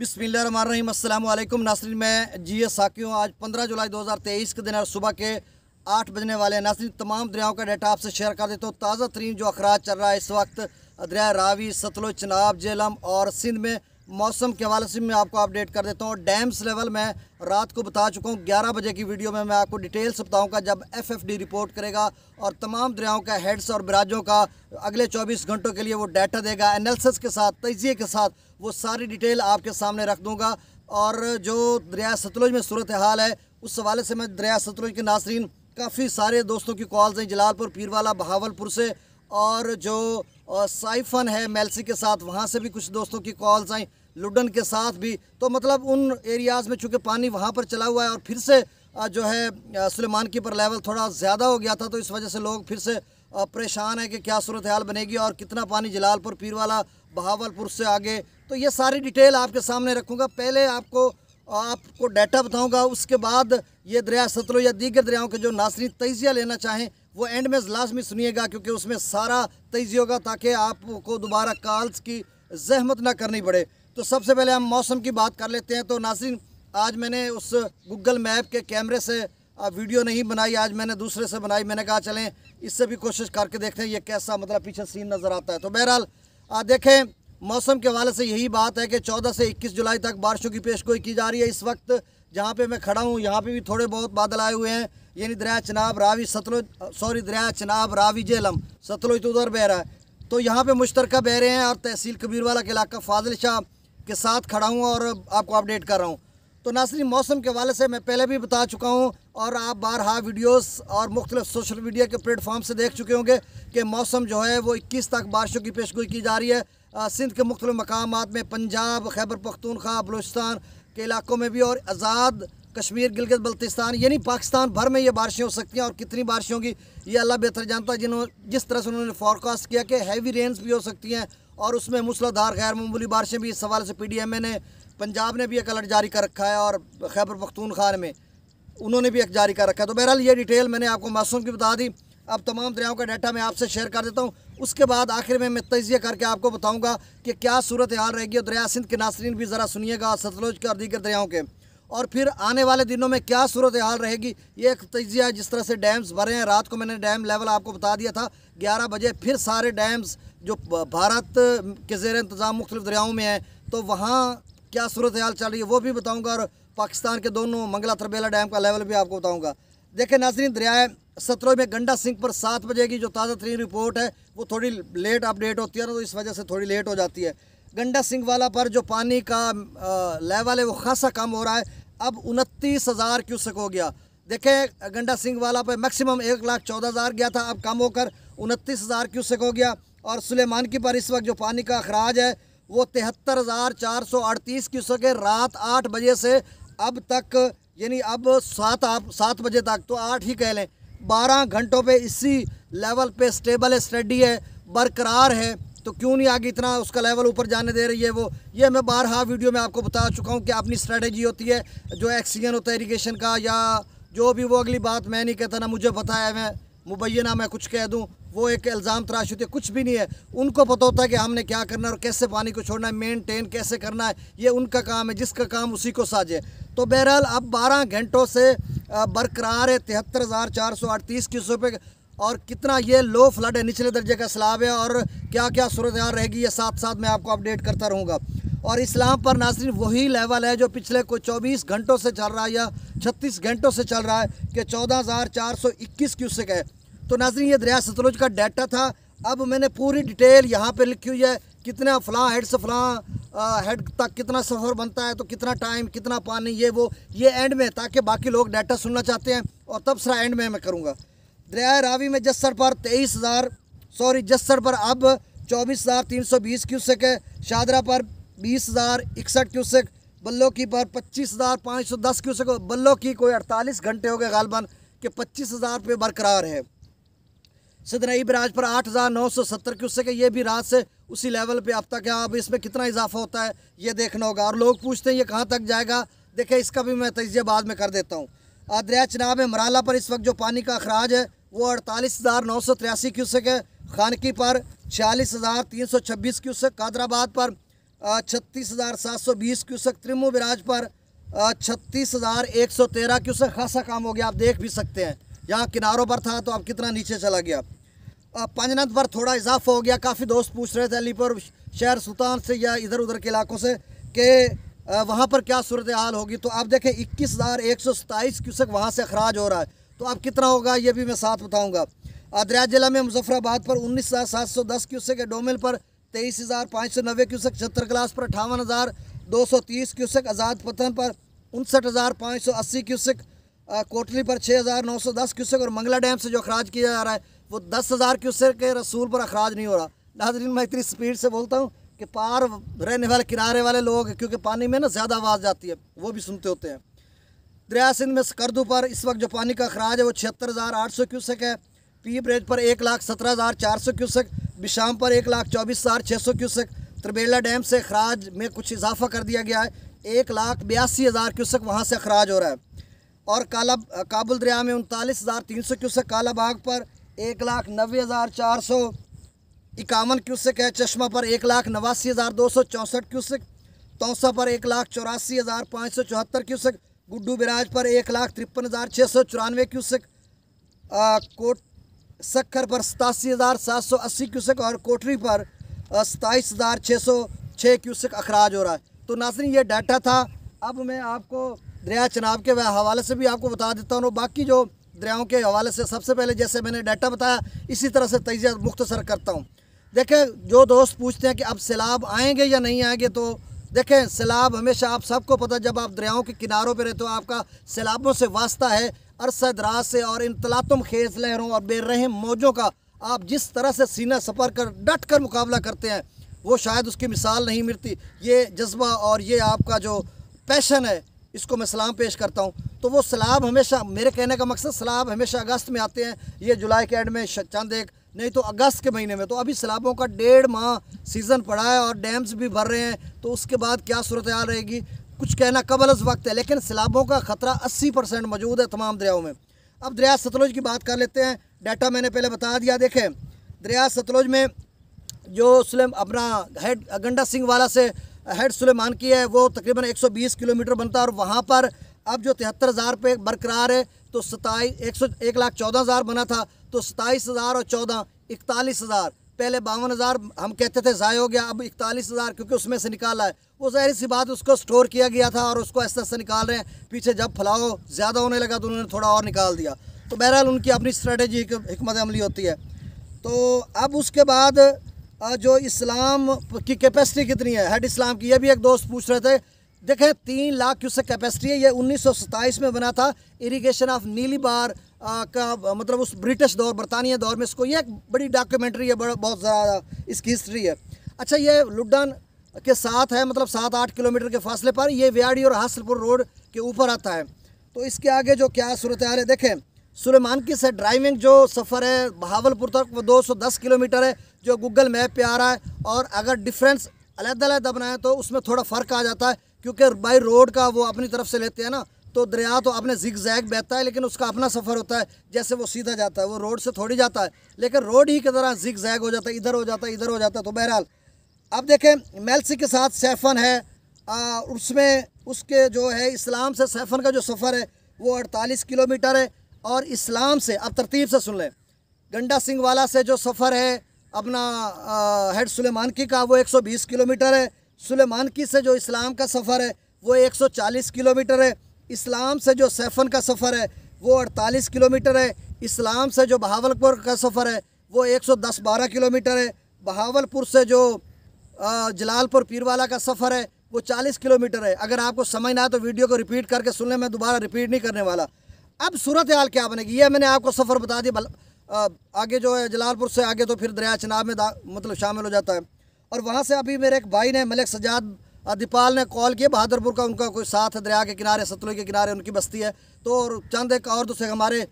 बिसमीम नासरीन मैं G S साकी हूँ आज 15 जुलाई 2023 के दिन और सुबह के आठ बजने वाले हैं नासरीन तमाम दरियाओं का डाटा आपसे शेयर कर देता हूँ ताज़ा तरीन जो अखराज चल रहा है इस वक्त दरिया रावी सतलुज चनाब जेलम और सिंध में मौसम के हवाले से मैं आपको अपडेट कर देता हूँ डैम्स लेवल में रात को बता चुका हूँ ग्यारह बजे की वीडियो में मैं आपको डिटेल्स बताऊँगा जब एफएफडी रिपोर्ट करेगा और तमाम दरियाओं का हेड्स और ब्राजों का अगले 24 घंटों के लिए वो डाटा देगा एनालिसिस के साथ तजिए के साथ वो सारी डिटेल आपके सामने रख दूँगा और जो दरिया सतलुज में सूरत हाल है उस हवाले से मैं दरिया सतलुज के नासरीन काफ़ी सारे दोस्तों की कॉल्स हैं जलालपुर पीरवाला बहावलपुर से और जो साइफन है मेलसी के साथ वहाँ से भी कुछ दोस्तों की कॉल्स आई लुडन के साथ भी तो मतलब उन एरियाज़ में चूँकि पानी वहाँ पर चला हुआ है और फिर से जो है सुलेमान की पर लेवल थोड़ा ज़्यादा हो गया था तो इस वजह से लोग फिर से परेशान है कि क्या सूरत हाल बनेगी और कितना पानी जलालपुर पीरवाला बहावलपुर से आगे तो ये सारी डिटेल आपके सामने रखूँगा पहले आपको आपको डाटा बताऊँगा उसके बाद ये दरिया सतलुज या दीगर दरियाओं के जो नासरी तजिया लेना चाहें वो एंड में लाजमी सुनिएगा क्योंकि उसमें सारा तजिया होगा ताकि आपको दोबारा कॉल्स की जहमत ना करनी पड़े तो सबसे पहले हम मौसम की बात कर लेते हैं तो नासिन आज मैंने उस गूगल मैप के कैमरे से वीडियो नहीं बनाई आज मैंने दूसरे से बनाई मैंने कहा चलें इससे भी कोशिश करके देखते हैं ये कैसा मतलब पीछे सीन नज़र आता है तो बहरहाल देखें मौसम के हवाले से यही बात है कि 14 से 21 जुलाई तक बारिशों की पेशगोई की जा रही है इस वक्त जहाँ पे मैं खड़ा हूँ यहाँ पे भी थोड़े बहुत बादल आए हुए हैं यानी दरिया चनाब रावी सतलुज सॉरी दरिया चनाब रावी जेलम सतलुज तो उधर बह रहा है तो यहाँ पर मुश्तरका बह रहे हैं और तहसील कबीरवाला के इलाका फाजिल शाह के साथ खड़ा हूँ और आपको अपडेट कर रहा हूँ तो नासरी मौसम के हवाले से मैं पहले भी बता चुका हूँ और आप हा वीडियोस और मुख्तलिफ सोशल मीडिया के प्लेटफॉर्म से देख चुके होंगे कि मौसम जो है वो 21 तक बारिशों की पेशगोई की जा रही है सिंध के मुख्तु मकाम में पंजाब खैबर पख्तूनखा बलोचिस्तान के इलाकों में भी और आज़ाद कश्मीर गिलगित बल्तिस्तान यानी पाकिस्तान भर में ये बारिशें हो सकती हैं और कितनी बारिशें होंगी ये अल्लाह बेहतर जानता है जिन्होंने जिस तरह से उन्होंने फॉरकास्ट किया कि हैवी रेन्स भी हो सकती हैं और उसमें मूसलाधार गैर मामूली बारिशें भी इस हवाले से ए ने पंजाब ने भी एक अलर्ट जारी कर रखा है और खैबर पख्तूनखान में उन्होंने भी एक जारी कर रखा है तो बहरहाल ये डिटेल मैंने आपको मासूम की बता दी अब तमाम दरियाओं का डाटा मैं आपसे शेयर कर देता हूँ उसके बाद आखिर में मैं तजिया करके आपको बताऊँगा कि क्या सूरत हाल रहेगी और दरिया सिंध के नासरीन भी ज़रा सुनिएगा सतलुज के और दीगर दरियाओं के और फिर आने वाले दिनों में क्या सूरत हाल रहेगी ये एक तजिया जिस तरह से डैम्स भरे हैं रात को मैंने डैम लेवल आपको बता दिया था ग्यारह बजे फिर सारे डैम्स जो भारत के जेर इंतज़ाम मुख्तलिफ दरियाओं में है तो वहाँ क्या सूरत हाल चल रही है वो भी बताऊँगा और पाकिस्तान के दोनों मंगला थरबेला डैम का लेवल भी आपको बताऊँगा देखे नाजरीन दरियाए सत्रह में गंडा सिंह पर सात बजे की जो ताज़ा तरीन रिपोर्ट है वो थोड़ी लेट अपडेट होती है ना तो इस वजह से थोड़ी लेट हो जाती है गंडा सिंह वाला पर जो पानी का लेवल है वो खासा कम हो रहा है अब उनतीस हज़ार क्यूसक हो गया देखें गंडा सिंह वाला पर मैक्सिमम एक लाख चौदह हज़ार गया था अब कम होकर उनतीस हज़ार क्यूसक हो गया और सुलेमान की पर इस वक्त जो पानी का अखराज है वो तिहत्तर हज़ार चार सौ अड़तीस क्यूसक है रात आठ बजे से अब तक यानी अब सात आप सात बजे तक तो आठ ही कह लें बारह घंटों पे इसी लेवल पे स्टेबल है स्टडी है बरकरार है तो क्यों नहीं आगे इतना उसका लेवल ऊपर जाने दे रही है वो ये मैं बारहा वीडियो में आपको बता चुका हूँ कि अपनी स्ट्रेटेजी होती है जो एक्सीजन होता है इरीगेशन का या जो भी वो अगली बात मैं नहीं कहता ना मुझे बताया मैं मुबैना मैं कुछ कह दूँ वो एक इल्ज़ाम तराश होती है कुछ भी नहीं है उनको पता होता है कि हमने क्या करना है और कैसे पानी को छोड़ना है मेनटेन कैसे करना है ये उनका काम है जिसका काम उसी को साझे तो बहरहाल अब बारह घंटों से बरकरार है तिहत्तर हज़ार चार सौ अड़तीस की पे और कितना ये लो फ्लड है निचले दर्जे का सलाब है और क्या क्या सूरत रहेगी ये साथ साथ मैं आपको अपडेट करता रहूँगा और इस्लाम पर नाजरीन वही लेवल है जो पिछले कोई चौबीस घंटों से चल रहा है या छत्तीस घंटों से चल रहा है कि चौदह हज़ार चार सौ इक्कीस क्यूसिक है तो नाजरीन ये दरिया सतलुज का डाटा था अब मैंने पूरी डिटेल यहाँ पे लिखी हुई है कितना फ़लाँ हेड से फला हेड तक कितना सफ़र बनता है तो कितना टाइम कितना पानी ये वो ये एंड में ताकि बाकी लोग डाटा सुनना चाहते हैं और तब सरा एंड में मैं करूँगा दरिया रावी में जस्सर पर तेईस हज़ार सॉरी जस्सर पर अब चौबीस हज़ार तीन सौ बीस क्यूसेक है शाहरा पर बीस हज़ार इकसठ क्यूसेक बल्लों की पर पच्चीस हज़ार पाँच सौ दस क्यूसेक बल्लों की कोई अड़तालीस घंटे हो गए गालबन के पच्चीस हज़ार पे बरकरार है सिदनई बराज पर आठ हज़ार नौ सौ सत्तर क्यूसेक है ये भी रात से उसी लेवल पे अब तक है अब इसमें कितना इजाफा होता है ये देखना होगा और लोग पूछते हैं ये कहाँ तक जाएगा देखें इसका भी मैं तजिया बाद में कर देता हूँ आदरिया चनाब में मराला पर इस वक्त जो पानी का अखराज है वो अड़तालीस हज़ार नौ सौ तिरासी क्यूसेक है खानकी पर छियालीस हज़ार तीन सौ छब्बीस क्यूसेक कादराबाद पर छत्तीस हज़ार सात सौ बीस क्यूसक त्रिमु बिराज पर छत्तीस हज़ार एक सौ तेरह क्यूसक खासा काम हो गया आप देख भी सकते हैं यहाँ किनारों पर था तो अब कितना नीचे चला गया पंजनंद पर थोड़ा इजाफा हो गया काफ़ी दोस्त पूछ रहे थे अलीपुर शहर सुल्तान से या इधर उधर के इलाकों से कि वहाँ पर क्या सूरत हाल होगी तो आप देखें इक्कीस हज़ार एक सौ सताईस क्यूसक वहाँ से अखराज हो रहा है तो अब कितना होगा ये भी मैं साथ बताऊँगा दरिया ज़िला में मुजफ्फराबाद पर उन्नीस हज़ार सात सौ दस क्यूसक है डोमिल पर तेईस हज़ार पाँच सौ नब्बे क्यूसक छत्तर क्लास पर अठावन हज़ार दो सौ तीस क्यूसक आज़ाद पतन पर उनसठ हज़ार पाँच सौ अस्सी क्यूसक कोटली पर छः हज़ार नौ सौ दस क्यूसक और मंगला डैम से जो अखराज किया जा रहा है वो दस हज़ार क्यूसक के रसूल पर अखराज नहीं हो रहा नाजरीन मैं इतनी स्पीड से बोलता हूँ कि पार रहने वाले किनारे वाले लोग क्योंकि पानी में ना ज़्यादा आवाज़ जाती है वो भी सुनते होते हैं दरिया सिंध में स्कर्दू पर इस वक्त जो पानी का अखराज है वो छिहत्तर हज़ार आठ सौ क्यूसक है पी ब्रेज पर एक लाख सत्रह हज़ार चार सौ क्यूसक विशाम पर एक लाख चौबीस हज़ार छः सौ क्यूसक त्रिबेला डैम से अखराज में कुछ इजाफा कर दिया गया है एक लाख बयासी हज़ार क्यूसक वहाँ से अखराज हो रहा है और काला काबुल दरिया में उनतालीस हज़ार तीन सौ क्यूसक काला बाग पर एक लाख नबे हज़ार चार सौ इक्यावन क्यूसक है चश्मा पर एक लाख नवासी हज़ार दो सौ चौंसठ क्यूसक तोसा पर एक लाख चौरासी हज़ार पाँच सौ चौहत्तर क्यूसक गुड्डू बिराज पर एक लाख तिरपन हज़ार छः सौ चौरानवे क्यूसक कोट सक्खर पर सतासी हज़ार सात सौ अस्सी क्यूसक और कोठरी पर सताईस हज़ार छः सौ छः क्यूसक अखराज हो रहा है तो नासरी ये डाटा था अब मैं आपको दरिया चनाब के हवाले से भी आपको बता देता हूँ बाकी जो दरियाओं के हवाले से सबसे पहले जैसे मैंने डाटा बताया इसी तरह से तजिया मुख्तसर करता हूँ देखें जो दोस्त पूछते हैं कि अब सैलाब आएंगे या नहीं आएंगे तो देखें सैलाब हमेशा आप सबको पता जब आप दरियाओं के किनारों पर रहते हो आपका सैलाबों से वास्ता है अरसद राज से और इन तलातम खेज लहरों और बेरहम मौजों का आप जिस तरह से सीना सफर कर डट कर मुकाबला करते हैं वो शायद उसकी मिसाल नहीं मिलती ये जज्बा और ये आपका जो पैशन है इसको मैं सलाम पेश करता हूँ तो वो सलाब हमेशा मेरे कहने का मकसद सलाब हमेशा अगस्त में आते हैं ये जुलाई के एंड में चंद एक नहीं तो अगस्त के महीने में तो अभी सलाबों का डेढ़ माह सीज़न पड़ा है और डैम्स भी भर रहे हैं तो उसके बाद क्या सूरत हाल रहेगी कुछ कहना कबल अस वक्त है लेकिन सैलाबों का ख़तरा अस्सी परसेंट मौजूद है तमाम दरियाओं में अब दरिया सतलुज की बात कर लेते हैं डाटा मैंने पहले बता दिया देखें दरिया सतलुज में जो सुलेम अपना हेड गंडा सिंह वाला से हेड सुलेमान की है वो तकरीबन 120 किलोमीटर बनता है और वहाँ पर अब जो तिहत्तर हज़ार पे बरकरार है तो सताई एक सौ एक लाख चौदह हज़ार बना था तो सताईस हज़ार और चौदह इकतालीस हज़ार पहले बावन हज़ार हम कहते थे ज़ाय हो गया अब इकतालीस हज़ार क्योंकि उसमें से निकाला है वो जाहिर सी बात उसको स्टोर किया गया था और उसको ऐसे ऐसे निकाल रहे हैं पीछे जब फलाओ ज़्यादा होने लगा तो उन्होंने थोड़ा और निकाल दिया तो बहरहाल उनकी अपनी स्ट्रेटजी हमत अमली होती है तो अब उसके बाद जो इस्लाम की कैपेसिटी कितनी है हेड इस्लाम की ये भी एक दोस्त पूछ रहे थे देखें तीन लाख क्यूसेक कैपेसिटी है ये उन्नीस में बना था इरीगेशन ऑफ नीली बार आ, का मतलब उस ब्रिटिश दौर बरतानिया दौर में इसको ये एक बड़ी डॉक्यूमेंट्री है बड़ा बहुत ज़्यादा इसकी हिस्ट्री है अच्छा ये लुड्डान के साथ है मतलब सात आठ किलोमीटर के फासले पर ये व्याड़ी और हासिलपुर रोड के ऊपर आता है तो इसके आगे जो क्या सूरत हाल है देखें सुलेमान की से ड्राइविंग जो सफ़र है बहावलपुर तक वो 210 किलोमीटर है जो गूगल मैप पे आ रहा है और अगर डिफरेंस अलग अलग बनाए तो उसमें थोड़ा फ़र्क आ जाता है क्योंकि बाई रोड का वो अपनी तरफ से लेते हैं ना तो दरिया तो अपने जिग जैग बहता है लेकिन उसका अपना सफ़र होता है जैसे वो सीधा जाता है वो रोड से थोड़ी जाता है लेकिन रोड ही की तरह जिग जैग हो जाता है इधर हो जाता है इधर हो जाता है तो बहरहाल अब देखें मेलसी के साथ सैफन है आ, उसमें उसके जो है इस्लाम से सैफन का जो सफ़र है वो अड़तालीस किलोमीटर है और इस्लाम से अब तरतीब से सुन लें गंडा सिंह वाला से जो सफ़र है अपना हेड सुलेमान की का वो बीस किलोमीटर है सुलेमान की से जो इस्लाम का सफ़र है वो चालीस किलोमीटर है इस्लाम से जो सैफन का सफ़र है वो अड़तालीस किलोमीटर है इस्लाम से जो बहावलपुर का सफ़र है वो एक सौ दस बारह किलोमीटर है बहावलपुर से जो जलालपुर पीरवाला का सफ़र है वो चालीस किलोमीटर है अगर आपको समझ ना आए तो वीडियो को रिपीट करके सुन लें मैं दोबारा रिपीट नहीं करने वाला अब सूरत हाल क्या बनेगी ये मैंने आपको सफ़र बता दिया आगे जो है जलालपुर से आगे तो फिर दरिया चनाब में मतलब शामिल हो जाता है और वहाँ से अभी मेरे एक भाई ने मलिक सजाद दीपाल ने कॉल किया बहादुरपुर का उनका कोई साथ है दरिया के किनारे सतलुज के किनारे उनकी बस्ती है तो और चंद एक और दूसरे हमारे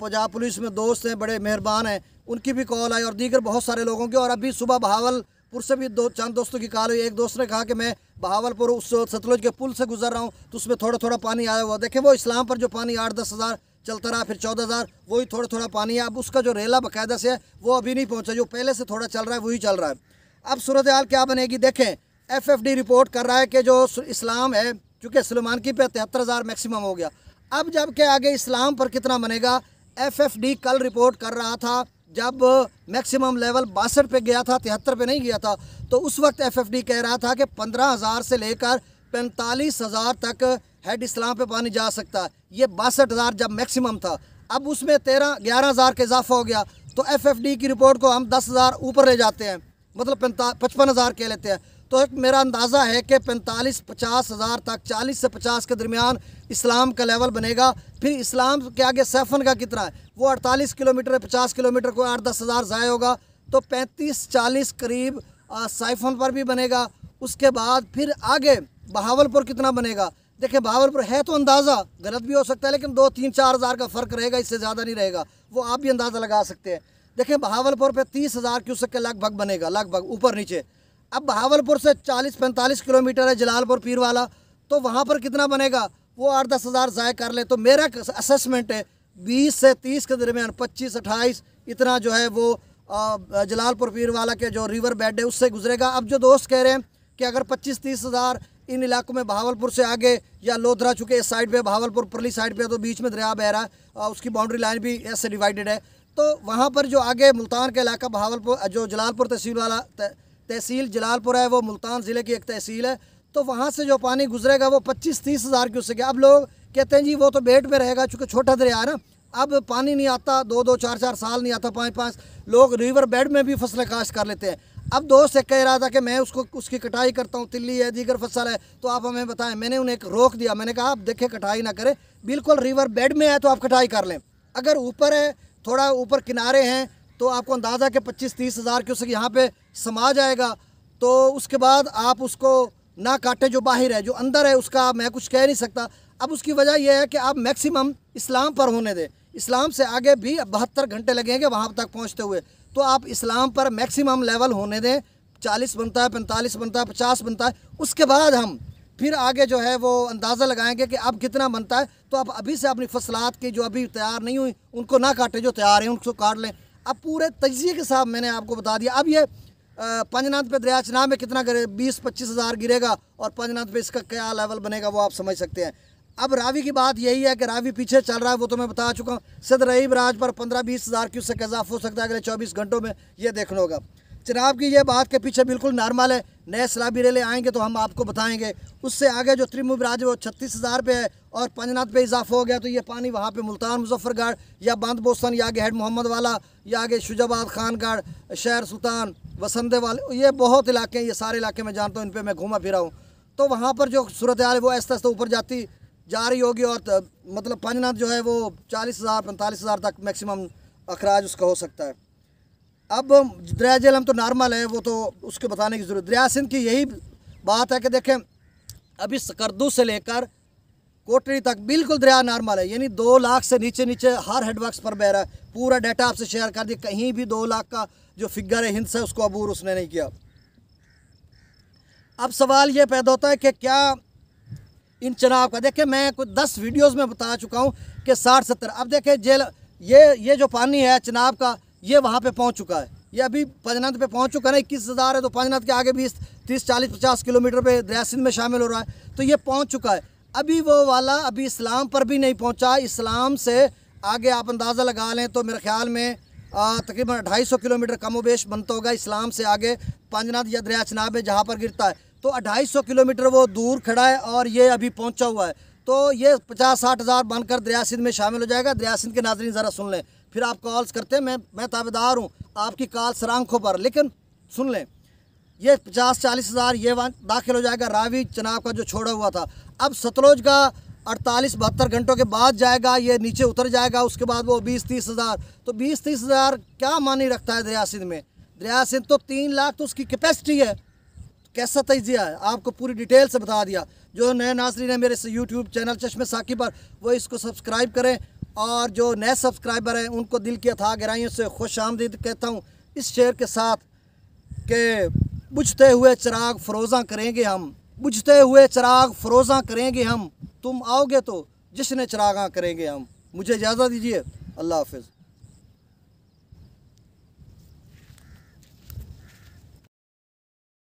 पंजाब पुलिस में दोस्त हैं बड़े मेहरबान हैं उनकी भी कॉल आई और दीगर बहुत सारे लोगों की और अभी सुबह बहावलपुर से भी दो चंद दोस्तों की कॉल हुई एक दोस्त ने कहा कि मैं बहावलपुर उस सतलुज के पुल से गुजर रहा हूँ तो उसमें थोड़ा थोड़ा पानी आया हुआ देखें वो इस्लाम पर जो पानी आठ दस हज़ार चलता रहा फिर चौदह हज़ार वही थोड़ा थोड़ा पानी है अब उसका जो रेला बाकायदा से है वो अभी नहीं पहुँचा जो पहले से थोड़ा चल रहा है वही चल रहा है अब सूरत हाल क्या बनेगी देखें एफएफडी रिपोर्ट कर रहा है कि जो इस्लाम है चूँकि सलमान की पे तिहत्तर हज़ार मैक्सिमम हो गया अब जब के आगे इस्लाम पर कितना बनेगा एफएफडी कल रिपोर्ट कर रहा था जब मैक्सिमम लेवल बासठ पे गया था तिहत्तर पे नहीं गया था तो उस वक्त एफएफडी कह रहा था कि पंद्रह हज़ार से लेकर पैंतालीस हज़ार तक हेड इस्लाम पे पानी जा सकता है ये बासठ हज़ार जब मैक्सिमम था अब उसमें तेरह ग्यारह हज़ार का इजाफा हो गया तो एफएफडी की रिपोर्ट को हम दस हज़ार ऊपर ले जाते हैं मतलब पचपन हज़ार कह लेते हैं तो एक मेरा अंदाज़ा है कि पैंतालीस पचास हज़ार तक चालीस से पचास के दरमियान इस्लाम का लेवल बनेगा फिर इस्लाम के आगे सैफन का कितना है वो अड़तालीस किलोमीटर पचास किलोमीटर को आठ दस हज़ार ज़ाय होगा तो पैंतीस चालीस करीब साइफन पर भी बनेगा उसके बाद फिर आगे बहावलपुर कितना बनेगा देखें बहावलपुर है तो अंदाज़ा गलत भी हो सकता है लेकिन दो तीन चार हज़ार का फ़र्क रहेगा इससे ज़्यादा नहीं रहेगा वो आप भी अंदाज़ा लगा सकते हैं देखें बहावलपुर पे तीस हज़ार क्यूसक के लगभग बनेगा लगभग ऊपर नीचे अब भावलपुर से 40-45 किलोमीटर है जलालपुर पीर वाला तो वहाँ पर कितना बनेगा वो आठ दस हज़ार ज़ाय कर ले तो मेरा असेसमेंट है बीस से तीस के दरमियान पच्चीस अट्ठाईस इतना जो है वो जलालपुर पीर वाला के जो रिवर बेड है उससे गुजरेगा अब जो दोस्त कह रहे हैं कि अगर पच्चीस तीस हज़ार इन इलाकों में भावलपुर से आगे या लोधरा चुके इस साइड पे भावलपुर परली साइड पे तो बीच में दरिया बह रहा है उसकी बाउंड्री लाइन भी ऐसे डिवाइडेड है तो वहाँ पर जो आगे मुल्तान का इलाका भावलपुर जो जलालपुर तहसील वाला तहसील जलालपुर है वो मुल्तान ज़िले की एक तहसील है तो वहाँ से जो पानी गुजरेगा वो पच्चीस तीस हज़ार क्यूसिक है अब लोग कहते हैं जी वो तो बेट में रहेगा चूँकि छोटा दरिया है ना अब पानी नहीं आता दो दो चार चार साल नहीं आता पाँच पाँच लोग रिवर बेड में भी फसलें काश्त कर लेते हैं अब दोस्त एक कह रहा था कि मैं उसको उसकी कटाई करता हूँ तिल्ली है दीगर फसल है तो आप हमें बताएं मैंने उन्हें एक रोक दिया मैंने कहा आप देखें कटाई ना करें बिल्कुल रिवर बेड में है तो आप कटाई कर लें अगर ऊपर है थोड़ा ऊपर किनारे हैं तो आपको अंदाज़ा कि पच्चीस तीस हज़ार उसके यहाँ पे समा जाएगा तो उसके बाद आप उसको ना काटें जो बाहर है जो अंदर है उसका मैं कुछ कह नहीं सकता अब उसकी वजह यह है कि आप मैक्सिमम इस्लाम पर होने दें इस्लाम से आगे भी बहत्तर घंटे लगेंगे वहाँ तक पहुँचते हुए तो आप इस्लाम पर मैक्सिमम लेवल होने दें चालीस बनता है पैंतालीस बनता है पचास बनता है उसके बाद हम फिर आगे जो है वो अंदाज़ा लगाएंगे कि अब कितना बनता है तो आप अभी से अपनी फसलात की जो अभी तैयार नहीं हुई उनको ना काटें जो तैयार हैं उनको काट लें अब पूरे तजिए के साथ मैंने आपको बता दिया अब ये पंजनाथ पे दरिया चनाव में कितना गिरे बीस पच्चीस हज़ार गिरेगा और पंजनाथ पे इसका क्या लेवल बनेगा वो आप समझ सकते हैं अब रावी की बात यही है कि रावी पीछे चल रहा है वो तो मैं बता चुका हूँ सिद रही बराज पर पंद्रह बीस हज़ार की उससे इजाफ हो सकता है अगले चौबीस घंटों में ये देखना होगा चनाब की ये बात के पीछे बिल्कुल नॉर्मल है नए सलाबी रेले आएंगे तो हम आपको बताएंगे उससे आगे जो त्रिमुह राज है वो छत्तीस हज़ार पे है और पंजनाथ पे इजाफा हो गया तो ये पानी वहाँ पे मुल्तान मुजफ्फरगढ़ या बांध बोस्तान या आगे हेड मोहम्मद वाला या आगे शुजाबाद खानगढ़ शहर सुल्तान वसंदे वाले ये बहुत इलाके हैं ये सारे इलाके मैं जानता हूँ इन पर मैं घूमा फिरा हूँ तो वहाँ पर जो सूरत हाल है वो ऐसा ऐसा ऊपर जाती जा रही होगी और मतलब पंजनाथ जो है वो चालीस हज़ार पैंतालीस हज़ार तक मैक्सिमम अखराज उसका हो सकता है अब दरिया हम तो नॉर्मल है वो तो उसके बताने की ज़रूरत दरिया सिंध की यही बात है कि देखें अभी सकरदू से लेकर कोटरी तक बिल्कुल दरिया नॉर्मल है यानी दो लाख से नीचे नीचे हर हेडवर्क पर बह रहा है पूरा डाटा आपसे शेयर कर दिया कहीं भी दो लाख का जो फिगर है हिंद है उसको अबूर उसने नहीं किया अब सवाल ये पैदा होता है कि क्या इन चुनाव का देखिए मैं कुछ दस वीडियोस में बता चुका हूँ कि साठ सत्तर अब देखिए जेल ये ये जो पानी है चुनाव का ये वहाँ पे पहुँच चुका है ये अभी पंजनाथ पे पहुँच चुका है इक्कीस हज़ार है तो पंजनाथ के आगे भी तीस चालीस पचास किलोमीटर पे सिंध में शामिल हो रहा है तो ये पहुँच चुका है अभी वो वाला अभी इस्लाम पर भी नहीं पहुँचा इस्लाम से आगे आप अंदाज़ा लगा लें तो मेरे ख्याल में तकरीबन अढ़ाई सौ किलोमीटर कमोबेश बनता होगा इस्लाम से आगे पंजनाथ या दरिया चनाब में जहाँ पर गिरता है तो अढ़ाई सौ किलोमीटर वो दूर खड़ा है और ये अभी पहुँचा हुआ है तो ये पचास साठ हज़ार बनकर दरिया सिंध में शामिल हो जाएगा दरिया सिंध के नाजरीन ज़रा सुन लें फिर आप कॉल्स करते हैं मैं मैं ताबेदार हूँ आपकी कॉल सरांखों पर लेकिन सुन लें ये पचास चालीस हज़ार ये दाखिल हो जाएगा रावी चनाब का जो छोड़ा हुआ था अब सतलोज का अड़तालीस बहत्तर घंटों के बाद जाएगा ये नीचे उतर जाएगा उसके बाद वो बीस तीस हज़ार तो बीस तीस हज़ार क्या मानी रखता है दरिया सिंध में दरिया सिंध तो तीन लाख तो उसकी कैपेसिटी है कैसा तजिया है आपको पूरी डिटेल से बता दिया जो नए नाजरी ने मेरे यूट्यूब चैनल चश्मे साकी पर वो इसको सब्सक्राइब करें और जो नए सब्सक्राइबर हैं उनको दिल की अथाह गहराइयों से खुश आमदीद कहता हूँ इस शेर के साथ के बुझते हुए चिराग फरोज़ा करेंगे हम बुझते हुए चिराग फरोज़ा करेंगे हम तुम आओगे तो जिसने चिरागा करेंगे हम मुझे इजाज़त दीजिए अल्लाह हाफिज़